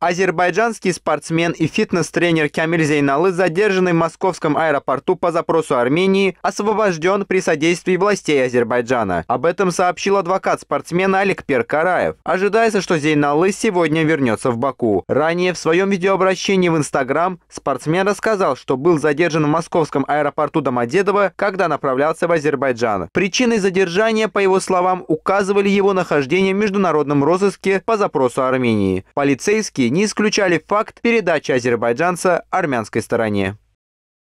Азербайджанский спортсмен и фитнес-тренер Камиль Зейналы, задержанный в московском аэропорту по запросу Армении, освобожден при содействии властей Азербайджана. Об этом сообщил адвокат спортсмена Алик Перкараев. Ожидается, что Зейналы сегодня вернется в Баку. Ранее в своем видеообращении в Инстаграм спортсмен рассказал, что был задержан в московском аэропорту Домодедово, когда направлялся в Азербайджан. Причиной задержания, по его словам, указывали его нахождение в международном розыске по запросу Армении. Полицейские не исключали факт передачи азербайджанца армянской стороне.